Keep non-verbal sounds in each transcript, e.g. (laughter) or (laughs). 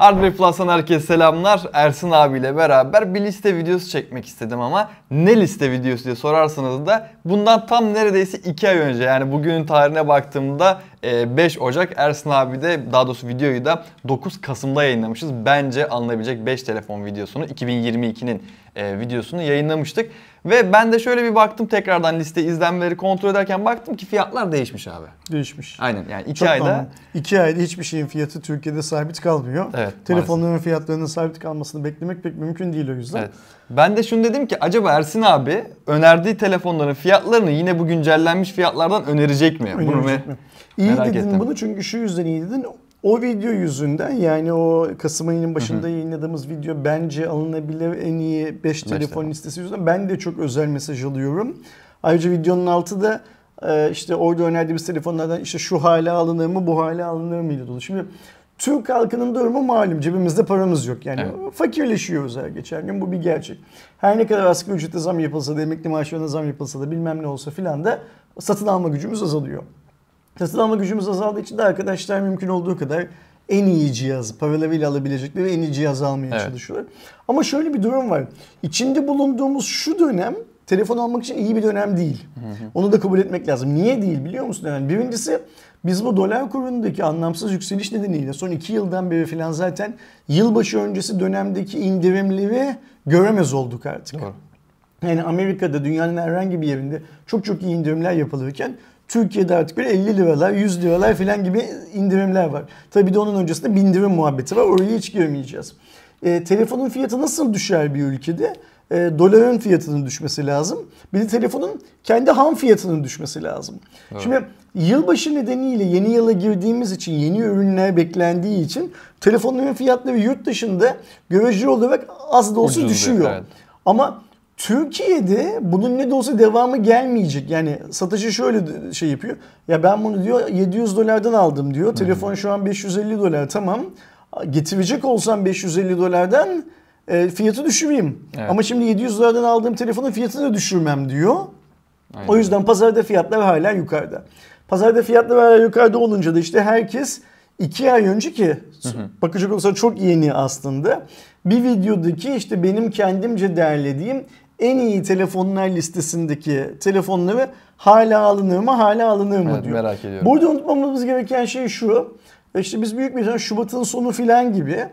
Hardware Plus'tan herkese selamlar. Ersin abiyle beraber bir liste videosu çekmek istedim ama ne liste videosu diye sorarsanız da bundan tam neredeyse 2 ay önce yani bugünün tarihine baktığımda 5 ee, Ocak Ersin abi de daha doğrusu videoyu da 9 Kasım'da yayınlamışız. Bence alınabilecek 5 telefon videosunu 2022'nin e, videosunu yayınlamıştık. Ve ben de şöyle bir baktım tekrardan liste izlenmeleri kontrol ederken baktım ki fiyatlar değişmiş abi. Değişmiş. Aynen yani 2 ayda. Anladım. iki ayda hiçbir şeyin fiyatı Türkiye'de sabit kalmıyor. Evet, Telefonların maalesef. fiyatlarının sabit kalmasını beklemek pek mümkün değil o yüzden. Evet. Ben de şunu dedim ki acaba Ersin abi önerdiği telefonların fiyatlarını yine bu güncellenmiş fiyatlardan önerecek mi? Önerecek Bunu mi? merak ettim. bunu çünkü şu yüzden iyi dedin. O video yüzünden yani o Kasım ayının başında Hı-hı. yayınladığımız video bence alınabilir en iyi 5 telefon Beş listesi yüzünden ben de çok özel mesaj alıyorum. Ayrıca videonun altı da e, işte orada önerdiğimiz telefonlardan işte şu hale alınır mı bu hale alınır mıydı dolu. Şimdi Türk halkının durumu malum cebimizde paramız yok yani evet. fakirleşiyoruz her geçen gün bu bir gerçek. Her ne kadar asgari ücrete zam yapılsa da emekli maaşlarına zam yapılsa da bilmem ne olsa filan da satın alma gücümüz azalıyor. Satın alma gücümüz azaldığı için de arkadaşlar mümkün olduğu kadar en iyi cihazı, paralarıyla alabilecekleri en iyi cihazı almaya evet. çalışıyorlar. Ama şöyle bir durum var. İçinde bulunduğumuz şu dönem telefon almak için iyi bir dönem değil. Onu da kabul etmek lazım. Niye değil biliyor musun? Yani birincisi biz bu dolar kurundaki anlamsız yükseliş nedeniyle son 2 yıldan beri filan zaten yılbaşı öncesi dönemdeki indirimleri göremez olduk artık. Doğru. Yani Amerika'da dünyanın herhangi bir yerinde çok çok iyi indirimler yapılırken Türkiye'de artık böyle 50 liralar, 100 liralar falan gibi indirimler var. Tabii de onun öncesinde bindirim muhabbeti var. Oraya hiç girmeyeceğiz. E, telefonun fiyatı nasıl düşer bir ülkede? e, doların fiyatının düşmesi lazım. Bir de telefonun kendi ham fiyatının düşmesi lazım. Evet. Şimdi yılbaşı nedeniyle yeni yıla girdiğimiz için yeni ürünler beklendiği için telefonların fiyatları yurt dışında görece olarak az da olsa Ucuz düşüyor. evet. Ama Türkiye'de bunun ne de olsa devamı gelmeyecek. Yani satıcı şöyle şey yapıyor. Ya ben bunu diyor 700 dolardan aldım diyor. Telefon şu an 550 dolar tamam. Getirecek olsam 550 dolardan e, fiyatı düşüreyim. Evet. Ama şimdi 700 dolardan aldığım telefonun fiyatını da düşürmem diyor. Aynen. O yüzden pazarda fiyatlar hala yukarıda. Pazarda fiyatlar hala yukarıda olunca da işte herkes iki ay önce ki bakacak olursa çok yeni aslında. Bir videodaki işte benim kendimce derlediğim en iyi telefonlar listesindeki telefonları hala alınır mı hala alınır mı evet, diyor. Merak ediyorum. Burada unutmamamız gereken şey şu. İşte biz büyük bir Şubat'ın sonu filan gibi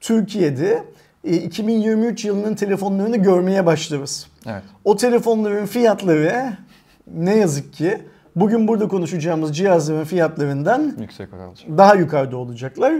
Türkiye'de 2023 e, yılının telefonlarını görmeye başlarız. Evet. O telefonların fiyatları ne yazık ki bugün burada konuşacağımız cihazların fiyatlarından yüksek Daha yukarıda olacaklar.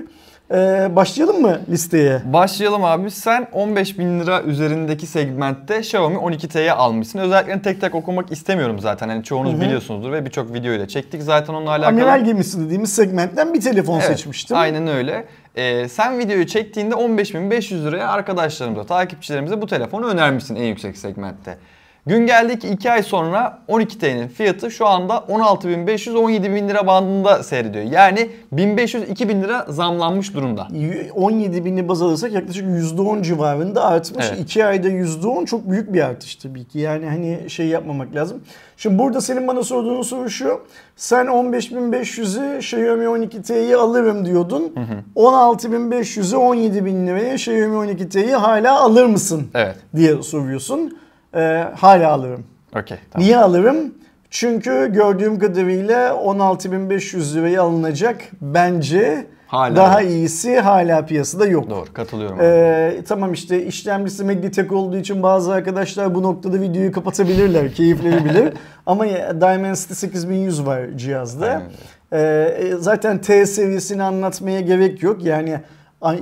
Ee, başlayalım mı listeye? Başlayalım abi. Sen 15 bin lira üzerindeki segmentte Xiaomi 12T'ye almışsın. Özellikle tek tek okumak istemiyorum zaten. Yani çoğunuz Hı-hı. biliyorsunuzdur ve birçok videoyla çektik. Zaten onunla alakalı... Amiral gemisi dediğimiz segmentten bir telefon evet, seçmiştim. Aynen öyle. Ee, sen videoyu çektiğinde 15.500 liraya arkadaşlarımıza, takipçilerimize bu telefonu önermişsin en yüksek segmentte. Gün geldi ki 2 ay sonra 12 tnin fiyatı şu anda 16.500-17.000 lira bandında seyrediyor. Yani 1500-2000 lira zamlanmış durumda. 17.000'i baz alırsak yaklaşık %10 civarında artmış. 2 evet. ayda %10 çok büyük bir artış tabii ki. Yani hani şey yapmamak lazım. Şimdi burada senin bana sorduğun soru şu. Sen 15.500'e Xiaomi 12 T'yi alırım diyordun. 16.500'e 17.000 liraya Xiaomi 12 T'yi hala alır mısın? Evet. diye soruyorsun e, hala alırım. Okay, tamam. Niye alırım? Çünkü gördüğüm kadarıyla 16.500 liraya alınacak bence hala. daha iyisi hala piyasada yok. Doğru katılıyorum. Ee, tamam işte işlemcisi MediaTek olduğu için bazı arkadaşlar bu noktada videoyu kapatabilirler keyifleri bilir. (laughs) Ama Dimensity 8100 var cihazda. Ee, e, zaten T seviyesini anlatmaya gerek yok yani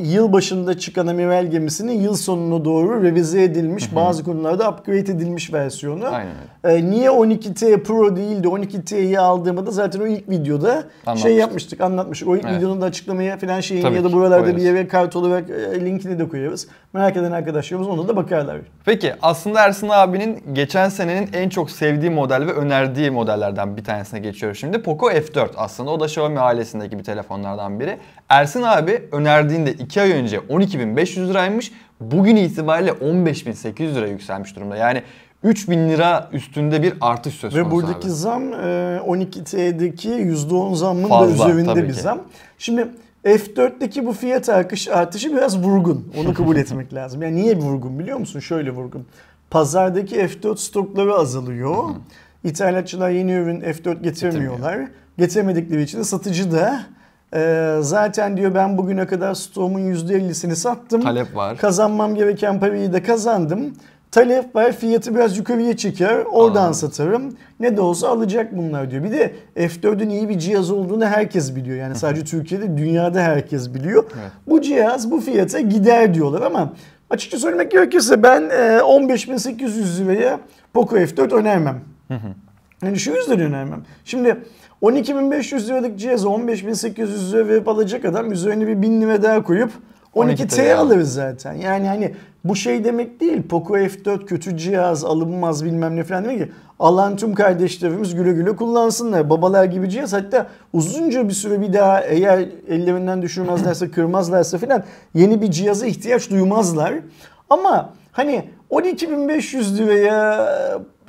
yıl başında çıkan Amiral gemisinin yıl sonuna doğru revize edilmiş, bazı konularda upgrade edilmiş versiyonu. Aynen öyle. Ee, niye 12T Pro değil de 12T'yi aldığımı da zaten o ilk videoda şey yapmıştık, anlatmış. O ilk evet. videonun da açıklamaya falan şeyin ya da buralarda koyarız. bir yere kart olarak e, linkini de koyarız. Merak eden arkadaşlarımız onda da bakarlar. Peki aslında Ersin abinin geçen senenin en çok sevdiği model ve önerdiği modellerden bir tanesine geçiyoruz şimdi. Poco F4 aslında o da Xiaomi ailesindeki bir telefonlardan biri. Ersin abi önerdiğinde 2 ay önce 12.500 liraymış. Bugün itibariyle 15.800 lira yükselmiş durumda. Yani 3000 lira üstünde bir artış söz konusu. Ve buradaki abi. zam 12T'deki e, %10 zammın Fazla, da üzerinde bir ki. zam. Şimdi F4'teki bu fiyat artışı biraz vurgun. Onu kabul etmek (laughs) lazım. Yani niye vurgun biliyor musun? Şöyle vurgun. Pazardaki F4 stokları azalıyor. İthalatçılar yeni ürün F4 getirmiyorlar. Getiremedikleri için de satıcı da e, zaten diyor ben bugüne kadar stoğumun %50'sini sattım. Talep var. Kazanmam gereken parayı da kazandım. Talep var fiyatı biraz yukarıya çeker oradan Aa. satarım. Ne de olsa alacak bunlar diyor. Bir de F4'ün iyi bir cihaz olduğunu herkes biliyor. Yani sadece Türkiye'de dünyada herkes biliyor. Evet. Bu cihaz bu fiyata gider diyorlar ama açıkça söylemek gerekirse ben 15.800 e, liraya Poco F4 önermem. yani şu yüzden önermem. Şimdi 12.500 liralık cihaza 15.800 liraya verip alacak adam üzerine bir 1000 lira daha koyup 12T alırız zaten. Yani hani bu şey demek değil. Poco F4 kötü cihaz alınmaz bilmem ne falan demek ki. Alan tüm kardeşlerimiz güle güle kullansınlar. Babalar gibi cihaz hatta uzunca bir süre bir daha eğer ellerinden düşürmezlerse kırmazlarsa falan yeni bir cihaza ihtiyaç duymazlar. Ama hani 12.500 liraya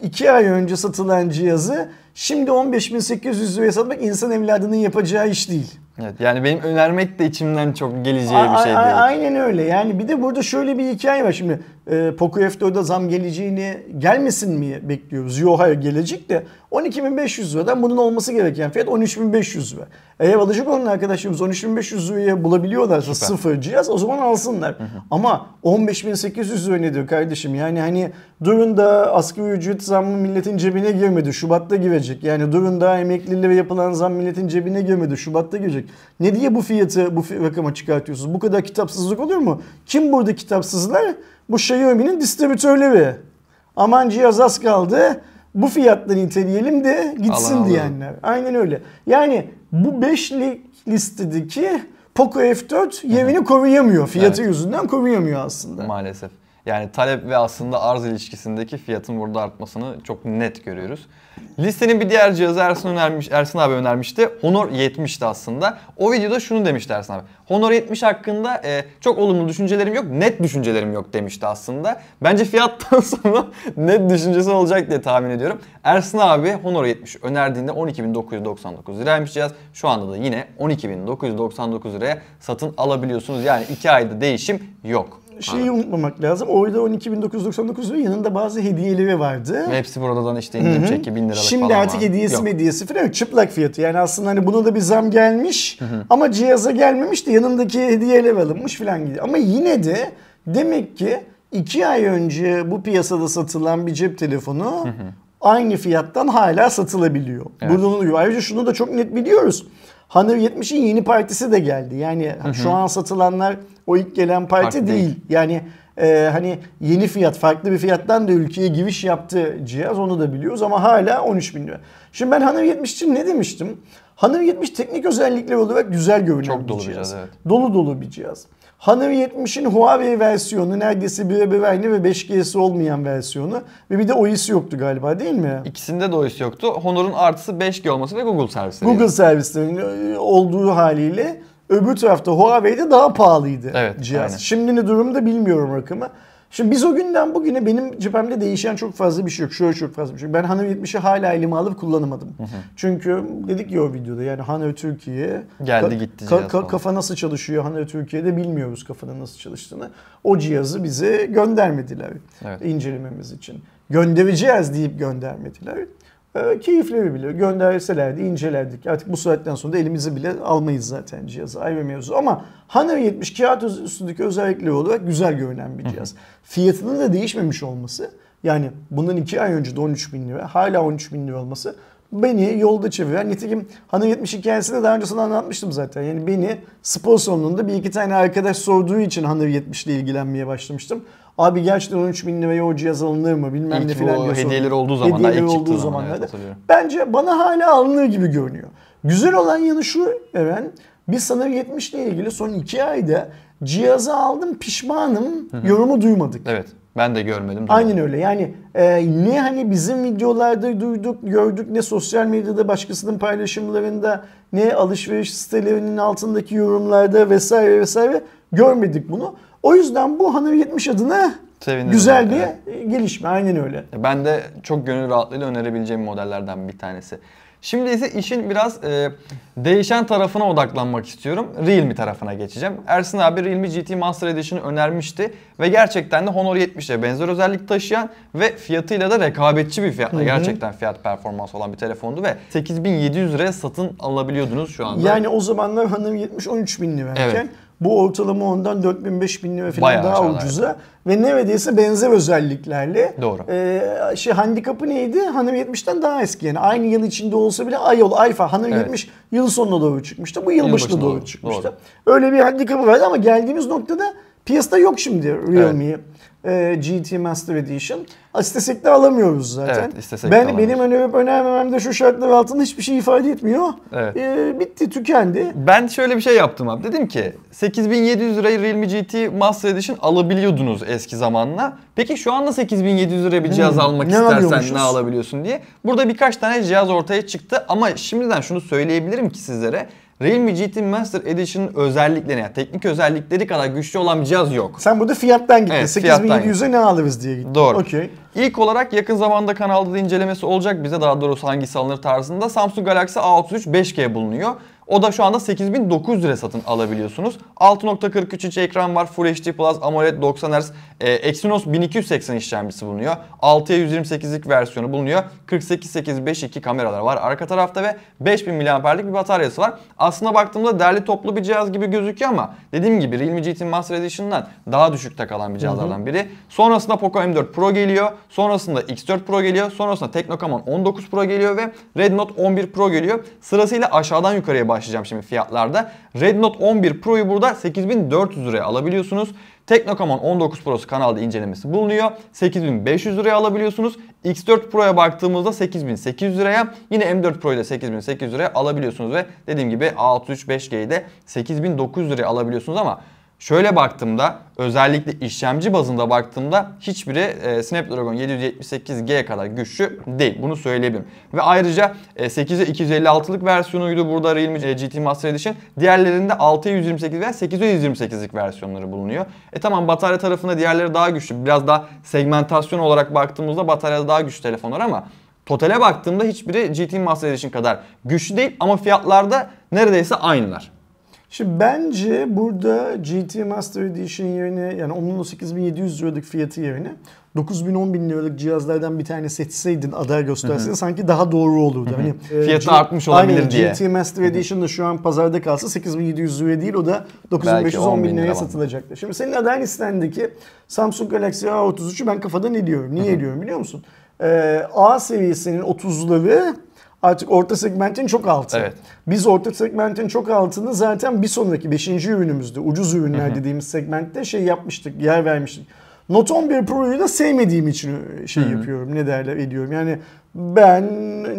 2 ay önce satılan cihazı şimdi 15.800 liraya satmak insan evladının yapacağı iş değil. Evet yani benim önermek de içimden çok geleceği bir şey değil. Aynen öyle yani bir de burada şöyle bir hikaye var şimdi e, Poco F4'e zam geleceğini gelmesin mi bekliyoruz? Yok hayır gelecek de 12.500 liradan bunun olması gereken fiyat 13.500 lira. Eğer alacak olan arkadaşımız 13.500 liraya bulabiliyorlarsa Süper. sıfır cihaz o zaman alsınlar. Hı hı. Ama 15.800 lira ne kardeşim yani hani durun da asgari ücret zammı milletin cebine girmedi Şubat'ta girecek. Yani durun da emeklilere yapılan zam milletin cebine girmedi Şubat'ta girecek değil. Ne diye bu fiyatı bu rakama çıkartıyorsunuz? Bu kadar kitapsızlık olur mu? Kim burada kitapsızlar? Bu Xiaomi'nin distribütörleri. Aman cihaz az kaldı bu fiyatları inteleyelim de gitsin Allah diyenler. Allah. Aynen öyle. Yani bu beşli listedeki Poco F4 yerini koruyamıyor. Fiyatı evet. yüzünden koruyamıyor aslında. Maalesef. Yani talep ve aslında arz ilişkisindeki fiyatın burada artmasını çok net görüyoruz. Listenin bir diğer cihazı Ersin, önermiş, Ersin abi önermişti. Honor 70'ti aslında. O videoda şunu demişti Ersin abi. Honor 70 hakkında e, çok olumlu düşüncelerim yok, net düşüncelerim yok demişti aslında. Bence fiyattan (laughs) sonra net düşüncesi olacak diye tahmin ediyorum. Ersin abi Honor 70 önerdiğinde 12.999 liraymış cihaz. Şu anda da yine 12.999 liraya satın alabiliyorsunuz. Yani 2 ayda değişim yok şeyi Anladım. unutmamak lazım. Oyda 12.999 lira yanında bazı hediyeleri vardı. Ve hepsi buradan işte indirim çeki 1000 liralık Şimdi falan artık var. hediyesi Yok. mediyesi falan çıplak fiyatı. Yani aslında hani buna da bir zam gelmiş Hı-hı. ama cihaza gelmemiş de yanındaki hediye hediyeleri alınmış falan gibi. Ama yine de demek ki 2 ay önce bu piyasada satılan bir cep telefonu Hı-hı. aynı fiyattan hala satılabiliyor. Evet. Buradan oluyor. Ayrıca şunu da çok net biliyoruz. Hunter 70'in yeni partisi de geldi. Yani Hı-hı. şu an satılanlar o ilk gelen parti değil. değil. Yani e, hani yeni fiyat, farklı bir fiyattan da ülkeye giriş yaptı cihaz onu da biliyoruz ama hala 13 bin lira. Şimdi ben Hunter 70 için ne demiştim? Hunter 70 teknik özellikler olarak güzel görünüyor bir bir cihaz. Evet. Dolu dolu bir cihaz. Honor 70'in Huawei versiyonu neredeyse birebir aynı ve 5G'si olmayan versiyonu ve bir de OIS'i yoktu galiba değil mi? İkisinde de OIS yoktu. Honor'un artısı 5G olması ve Google servisleri. Google servislerinin e, olduğu haliyle öbür tarafta Huawei'de daha pahalıydı evet, cihaz. Aynen. Şimdi ne durumda bilmiyorum rakamı. Şimdi biz o günden bugüne benim cephemde değişen çok fazla bir şey yok. Şöyle çok fazla bir şey yok. Ben Hano 70'i hala elime alıp kullanamadım. Hı hı. Çünkü dedik ya o videoda yani Hano Türkiye geldi ka- gitti. Ka- ka- kafa nasıl çalışıyor Hano Türkiye'de bilmiyoruz kafanın nasıl çalıştığını. O cihazı bize göndermediler evet. incelememiz için. Göndereceğiz deyip göndermediler. Ee, keyifli bir bile gönderselerdi, incelerdik. Artık bu saatten sonra da elimizi bile almayız zaten cihazı. Ayrı mevzu ama Honor 70 kağıt üstündeki özellikleri olarak güzel görünen bir cihaz. Fiyatının da değişmemiş olması yani bundan 2 ay önce de 13 bin lira hala 13 bin lira olması beni yolda çeviren nitekim hanım 70 hikayesini daha önce öncesinde anlatmıştım zaten. Yani beni spor salonunda bir iki tane arkadaş sorduğu için hanım 70 ile ilgilenmeye başlamıştım. Abi gerçekten 13 bin liraya o cihaz alınır mı bilmem İlk ne filan diye hediyeler olduğu zaman hediyeler ilk olduğu zamanlarda. Zaman, evet, Bence bana hala alınır gibi görünüyor. Güzel olan yanı şu Eren. Biz sanırım 70 ile ilgili son 2 ayda cihazı aldım pişmanım yorumu duymadık. Evet. Ben de görmedim. Aynen öyle. Yani e, ne hani bizim videolarda duyduk, gördük ne sosyal medyada başkasının paylaşımlarında ne alışveriş sitelerinin altındaki yorumlarda vesaire vesaire görmedik bunu. O yüzden bu Hanım 70 adına Sevindim güzel bir evet. gelişme. Aynen öyle. Ben de çok gönül rahatlığıyla önerebileceğim modellerden bir tanesi. Şimdi ise işin biraz e, değişen tarafına odaklanmak istiyorum. Realme tarafına geçeceğim. Ersin abi Realme GT Master Edition'ı önermişti ve gerçekten de Honor 70'e benzer özellik taşıyan ve fiyatıyla da rekabetçi bir fiyatla gerçekten fiyat performans olan bir telefondu ve 8700 liraya satın alabiliyordunuz şu anda. Yani o zamanlar Honor 70 13000 lirayken evet. Bu ortalama ondan 4000-5000 lira falan Bayağı daha aşağılar. ucuza. Ve neredeyse benzer özelliklerle. Doğru. E, şey handikapı neydi? Hanım 70'ten daha eski yani. Aynı yıl içinde olsa bile Ayol, Alfa, Hanım evet. 70 yıl sonuna doğru çıkmıştı. Bu yılbaşına, yılbaşına doğru, doğru çıkmıştı. Doğru. Öyle bir handikapı vardı ama geldiğimiz noktada Piyasada yok şimdi Realme. Evet e, ee, GT Master Edition. İstesek de alamıyoruz zaten. Evet, istesek ben, de Benim önerip önermemem de şu şartlar altında hiçbir şey ifade etmiyor. Evet. E, bitti, tükendi. Ben şöyle bir şey yaptım abi. Dedim ki 8700 liraya Realme GT Master Edition alabiliyordunuz eski zamanla. Peki şu anda 8700 liraya bir hmm, cihaz hmm, almak ne istersen ne alabiliyorsun diye. Burada birkaç tane cihaz ortaya çıktı ama şimdiden şunu söyleyebilirim ki sizlere. Realme GT Master Edition'ın özelliklerine, yani teknik özellikleri kadar güçlü olan bir cihaz yok. Sen burada fiyattan gittin. Evet, 8700'e ne alırız diye gittin. Doğru. Okey. İlk olarak yakın zamanda kanalda da incelemesi olacak. Bize daha doğrusu hangisi alınır tarzında Samsung Galaxy A33 5G bulunuyor. O da şu anda 8900 lira satın alabiliyorsunuz. 6.43 inç ekran var. Full HD Plus AMOLED 90 Hz. E, Exynos 1280 işlemcisi bulunuyor. 6'ya 128'lik versiyonu bulunuyor. 48852 kameralar var arka tarafta ve 5000 mAh'lik bir bataryası var. Aslına baktığımda derli toplu bir cihaz gibi gözüküyor ama dediğim gibi Realme GT Master Edition'dan daha düşükte kalan bir cihazlardan biri. Sonrasında Poco M4 Pro geliyor. Sonrasında X4 Pro geliyor. Sonrasında Tecno Camon 19 Pro geliyor ve Red Note 11 Pro geliyor. Sırasıyla aşağıdan yukarıya başlayacağım şimdi fiyatlarda. Note 11 Pro'yu burada 8400 liraya alabiliyorsunuz. Technocamon 19 Pro'su kanalda incelemesi bulunuyor. 8500 liraya alabiliyorsunuz. X4 Pro'ya baktığımızda 8800 liraya. Yine M4 Pro'yu da 8800 liraya alabiliyorsunuz. Ve dediğim gibi A33 gyi de 8900 liraya alabiliyorsunuz ama Şöyle baktığımda özellikle işlemci bazında baktığımda hiçbiri e, Snapdragon 778G kadar güçlü değil. Bunu söyleyebilirim. Ve ayrıca e, 8'e 256'lık versiyonuydu burada Realme e, GT Master Edition. Diğerlerinde 6'ya ve 8'e versiyonları bulunuyor. E tamam batarya tarafında diğerleri daha güçlü. Biraz daha segmentasyon olarak baktığımızda bataryada daha güçlü telefonlar ama Totale baktığımda hiçbiri GT Master Edition kadar güçlü değil ama fiyatlarda neredeyse aynılar. Şimdi bence burada GT Master Edition yerine yani onun o 8700 liralık fiyatı yerine 9000-10000 liralık cihazlardan bir tane seçseydin aday gösterseydin sanki daha doğru olurdu. Hı hı. Hani, e, Fiyatı artmış olabilir aynen, diye. GT Master Edition da şu an pazarda kalsa 8700 lira değil o da 9500-10000 liraya satılacaktı. Şimdi senin aday listendeki ki Samsung Galaxy A33'ü ben kafadan ediyorum. Niye ediyorum biliyor musun? Ee, A seviyesinin 30'ları artık orta segmentin çok altı. Evet. Biz orta segmentin çok altını zaten bir sonraki 5. ürünümüzde ucuz ürünler dediğimiz segmentte şey yapmıştık, yer vermiştik. Note 11 Pro'yu da sevmediğim için e, şey yapıyorum, ne derler ediyorum. Yani ben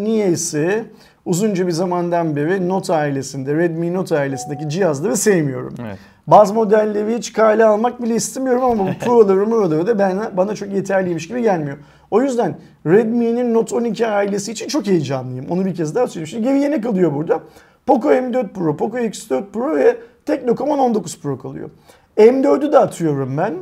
niyeyse uzunca bir zamandan beri Note ailesinde, Redmi Note ailesindeki cihazları sevmiyorum. Evet. Bazı modelleri hiç kale almak bile istemiyorum ama bu (laughs) Pro'ları, Pro'ları da ben, bana çok yeterliymiş gibi gelmiyor. O yüzden Redmi'nin Note 12 ailesi için çok heyecanlıyım. Onu bir kez daha söyleyeyim. Şimdi geriye ne kalıyor burada? Poco M4 Pro, Poco X4 Pro ve Technicom'un 19 Pro kalıyor. M4'ü de atıyorum ben.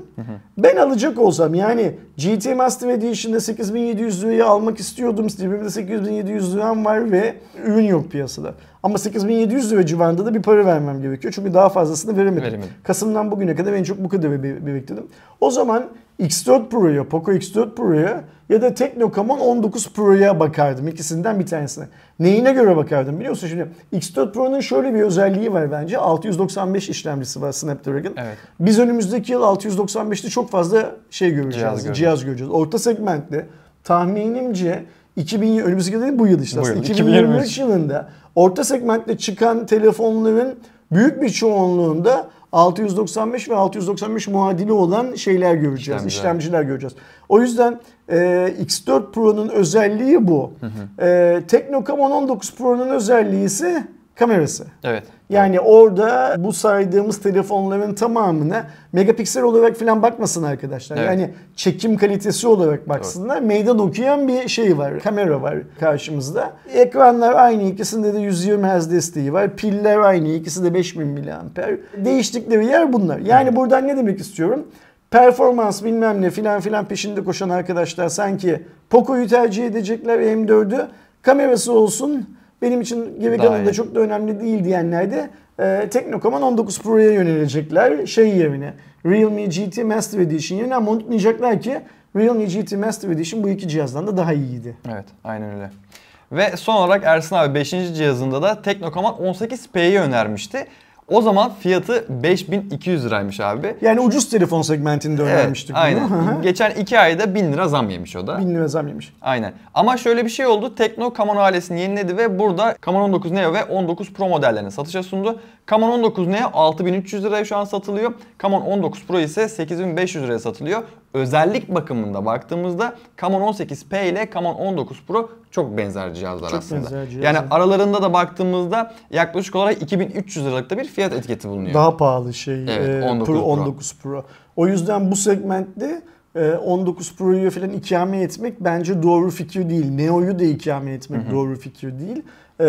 Ben alacak olsam yani GT Master Edition'da 8700 liraya almak istiyordum. Steam'de 8700 liram var ve ürün yok piyasada. Ama 8700 lira civarında da bir para vermem gerekiyor. Çünkü daha fazlasını veremedim. veremedim. Kasım'dan bugüne kadar en çok bu kadarı biriktirdim. O zaman X4 Pro'ya, Poco X4 Pro'ya ya da Technocamon 19 Pro'ya bakardım ikisinden bir tanesine. Neyine göre bakardım biliyor musun şimdi? X4 Pro'nun şöyle bir özelliği var bence. 695 işlemcisi var Snapdragon. Evet. Biz önümüzdeki yıl 695'te çok fazla şey göreceğiz, cihaz, göreceğiz. cihaz göreceğiz. Orta segmentte tahminimce 2000 önümüzdeki yıl bu yıl işte aslında. 2023 yılında orta segmentte çıkan telefonların büyük bir çoğunluğunda 695 ve 695 muadili olan şeyler göreceğiz, İşlemciler, işlemciler göreceğiz. O yüzden e, X4 Pro'nun özelliği bu. Hı hı. E, Teknocam 1019 Pro'nun özelliği ise kamerası. Evet. Yani evet. orada bu saydığımız telefonların tamamına megapiksel olarak falan bakmasın arkadaşlar. Evet. Yani çekim kalitesi olarak baksınlar. Evet. Meydan okuyan bir şey var. Kamera var karşımızda. Ekranlar aynı ikisinde de 120 Hz desteği var. Piller aynı ikisi de 5000 mAh. Değiştikleri yer bunlar. Yani evet. buradan ne demek istiyorum? Performans bilmem ne filan filan peşinde koşan arkadaşlar sanki Poco'yu tercih edecekler M4'ü. Kamerası olsun benim için geri kalanı da çok da önemli değil diyenler de e, Teknokoman 19 Pro'ya yönelecekler şey yerine. Realme GT Master Edition yerine ama unutmayacaklar ki Realme GT Master Edition bu iki cihazdan da daha iyiydi. Evet aynen öyle. Ve son olarak Ersin abi 5. cihazında da Teknokoman 18P'yi önermişti. O zaman fiyatı 5200 liraymış abi. Yani ucuz telefon segmentinde evet, öğrenmiştik aynen. Geçen 2 ayda 1000 lira zam yemiş o da. 1000 lira zam yemiş. Aynen. Ama şöyle bir şey oldu. Tekno Camon ailesini yeniledi ve burada Camon 19 Neo ve 19 Pro modellerini satışa sundu. Camon 19 Neo 6300 liraya şu an satılıyor. Camon 19 Pro ise 8500 liraya satılıyor. Özellik bakımında baktığımızda Camon 18P ile Camon 19 Pro çok benzer cihazlar çok aslında. Benzer cihazlar. Yani aralarında da baktığımızda yaklaşık olarak 2300 liralıkta bir fiyat etiketi bulunuyor. Daha pahalı şey. Evet, 19 e, Pro, 19 Pro. O yüzden bu segmentte 19 e, Pro'yu falan ikame etmek bence doğru fikir değil. Neo'yu da ikame etmek hı hı. doğru fikir değil. E,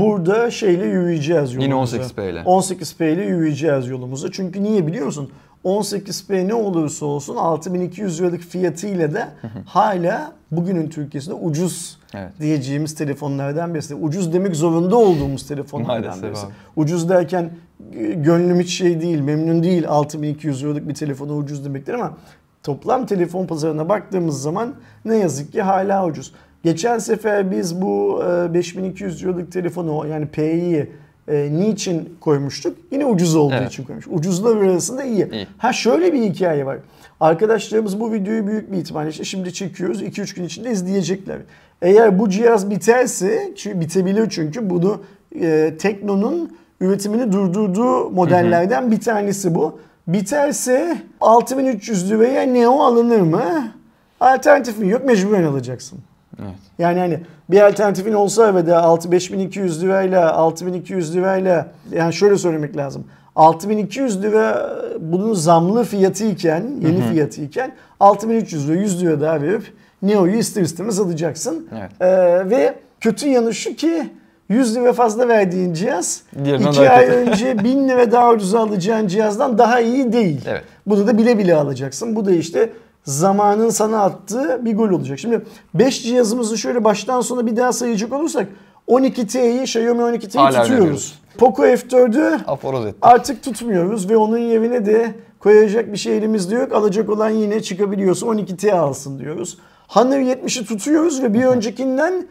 burada şeyle yürüyeceğiz yolumuza. Yine 18P ile. 18P ile yürüyeceğiz yolumuza. Çünkü niye biliyor musun? 18P ne olursa olsun 6200 liralık fiyatı ile de hala bugünün Türkiye'sinde ucuz evet. diyeceğimiz telefonlardan birisi. Ucuz demek zorunda olduğumuz telefonlardan birisi. Ucuz derken e, gönlüm hiç şey değil, memnun değil 6200 liralık bir telefona ucuz demektir ama toplam telefon pazarına baktığımız zaman ne yazık ki hala ucuz. Geçen sefer biz bu 5200 e, liralık telefonu yani P'yi e, niçin koymuştuk? Yine ucuz olduğu evet. için koymuş. Ucuzla arasında iyi. iyi. Ha şöyle bir hikaye var. Arkadaşlarımız bu videoyu büyük bir ihtimalle işte şimdi çekiyoruz. 2-3 gün içinde izleyecekler. Eğer bu cihaz biterse, çünkü bitebilir çünkü bunu e, Tekno'nun üretimini durdurduğu modellerden bir tanesi bu. Biterse 6300 liraya Neo alınır mı? Alternatif mi? Yok mecburen alacaksın. Evet. Yani hani bir alternatifin olsa ve de 6500 lirayla 6200 lirayla yani şöyle söylemek lazım. 6200 lira bunun zamlı fiyatı iken, yeni Hı-hı. fiyatı iken 6300 lira 100 lira daha verip Neo'yu ister istemez alacaksın. Evet. Ee, ve kötü yanı şu ki 100 lira fazla verdiğin cihaz 2 ay önce 1000 (laughs) lira daha ucuza alacağın cihazdan daha iyi değil. Evet. Bunu da bile bile alacaksın. Bu da işte zamanın sana attığı bir gol olacak. Şimdi 5 cihazımızı şöyle baştan sona bir daha sayacak olursak 12T'yi, Xiaomi 12T'yi Hala tutuyoruz. Veriyoruz. Poco F4'ü artık tutmuyoruz ve onun yerine de koyacak bir şey elimizde yok. Alacak olan yine çıkabiliyorsa 12T alsın diyoruz. Honor 70'i tutuyoruz ve bir öncekinden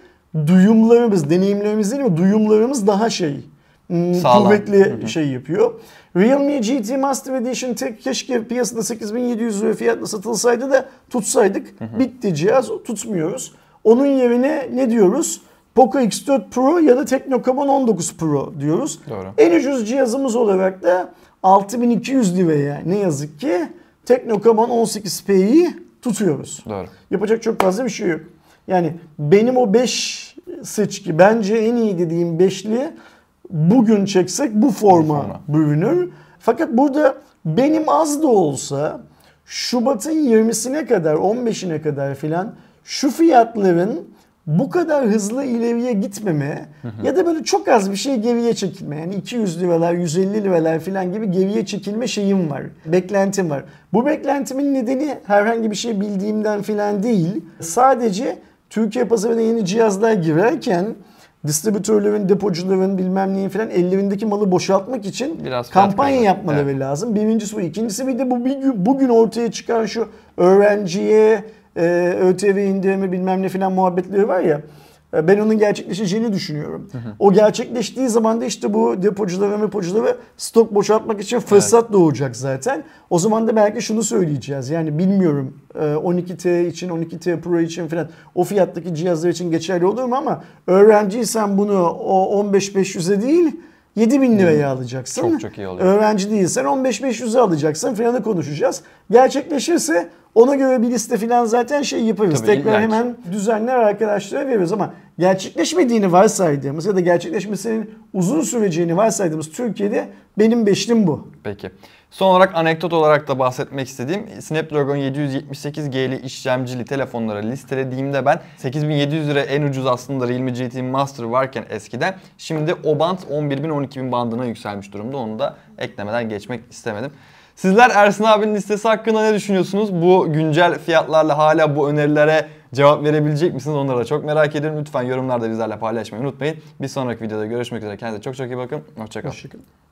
duyumlarımız, deneyimlerimiz değil mi? Duyumlarımız daha şey, Hmm, Sağlam. kuvvetli Hı-hı. şey yapıyor. Realme GT Master Edition tek keşke piyasada 8700 lira fiyatla satılsaydı da tutsaydık. Hı-hı. Bitti cihaz tutmuyoruz. Onun yerine ne diyoruz? Poco X4 Pro ya da Technocamon 19 Pro diyoruz. Doğru. En ucuz cihazımız olarak da 6200 liraya ne yazık ki Technocamon 18P'yi tutuyoruz. Doğru. Yapacak çok fazla bir şey yok. Yani benim o 5 seçki bence en iyi dediğim 5'li bugün çeksek bu forma bürünür. Fakat burada benim az da olsa Şubat'ın 20'sine kadar 15'ine kadar filan şu fiyatların bu kadar hızlı ileriye gitmeme hı hı. ya da böyle çok az bir şey geriye çekilme. Yani 200 liralar, 150 liralar falan gibi geriye çekilme şeyim var. Beklentim var. Bu beklentimin nedeni herhangi bir şey bildiğimden falan değil. Sadece Türkiye pazarına yeni cihazlar girerken distribütörlerin, depocuların bilmem neyin filan ellerindeki malı boşaltmak için Biraz kampanya yapmaları evet. lazım. Birincisi bu. İkincisi bir de bu bugün ortaya çıkan şu öğrenciye e, ÖTV indirimi bilmem ne filan muhabbetleri var ya. E, ben onun gerçekleşeceğini düşünüyorum. Hı hı. O gerçekleştiği zaman da işte bu depoculara mepoculara stok boşaltmak için fırsat evet. doğacak zaten. O zaman da belki şunu söyleyeceğiz. Yani bilmiyorum 12T e, için, 12T Pro için falan o fiyattaki cihazlar için geçerli olur mu ama öğrenciysen bunu o 15.500'e değil 7.000 liraya hmm. alacaksın. Çok çok iyi oluyor. Öğrenci değilsen 15.500'e alacaksın filanı konuşacağız. Gerçekleşirse ona göre bir liste falan zaten şey yaparız. Tabii, Tekrar hemen düzenler arkadaşlara veririz ama gerçekleşmediğini varsaydığımız ya da gerçekleşmesinin uzun süreceğini varsaydığımız Türkiye'de benim beşlim bu. Peki. Son olarak anekdot olarak da bahsetmek istediğim Snapdragon 778G'li işlemcili telefonlara listelediğimde ben 8700 lira en ucuz aslında Realme GT Master varken eskiden şimdi o band 11000-12000 bandına yükselmiş durumda. Onu da eklemeden geçmek istemedim. Sizler Ersin abinin listesi hakkında ne düşünüyorsunuz? Bu güncel fiyatlarla hala bu önerilere cevap verebilecek misiniz? Onları da çok merak ediyorum. Lütfen yorumlarda bizlerle paylaşmayı unutmayın. Bir sonraki videoda görüşmek üzere. Kendinize çok çok iyi bakın. Hoşçakalın. Hoşçakalın.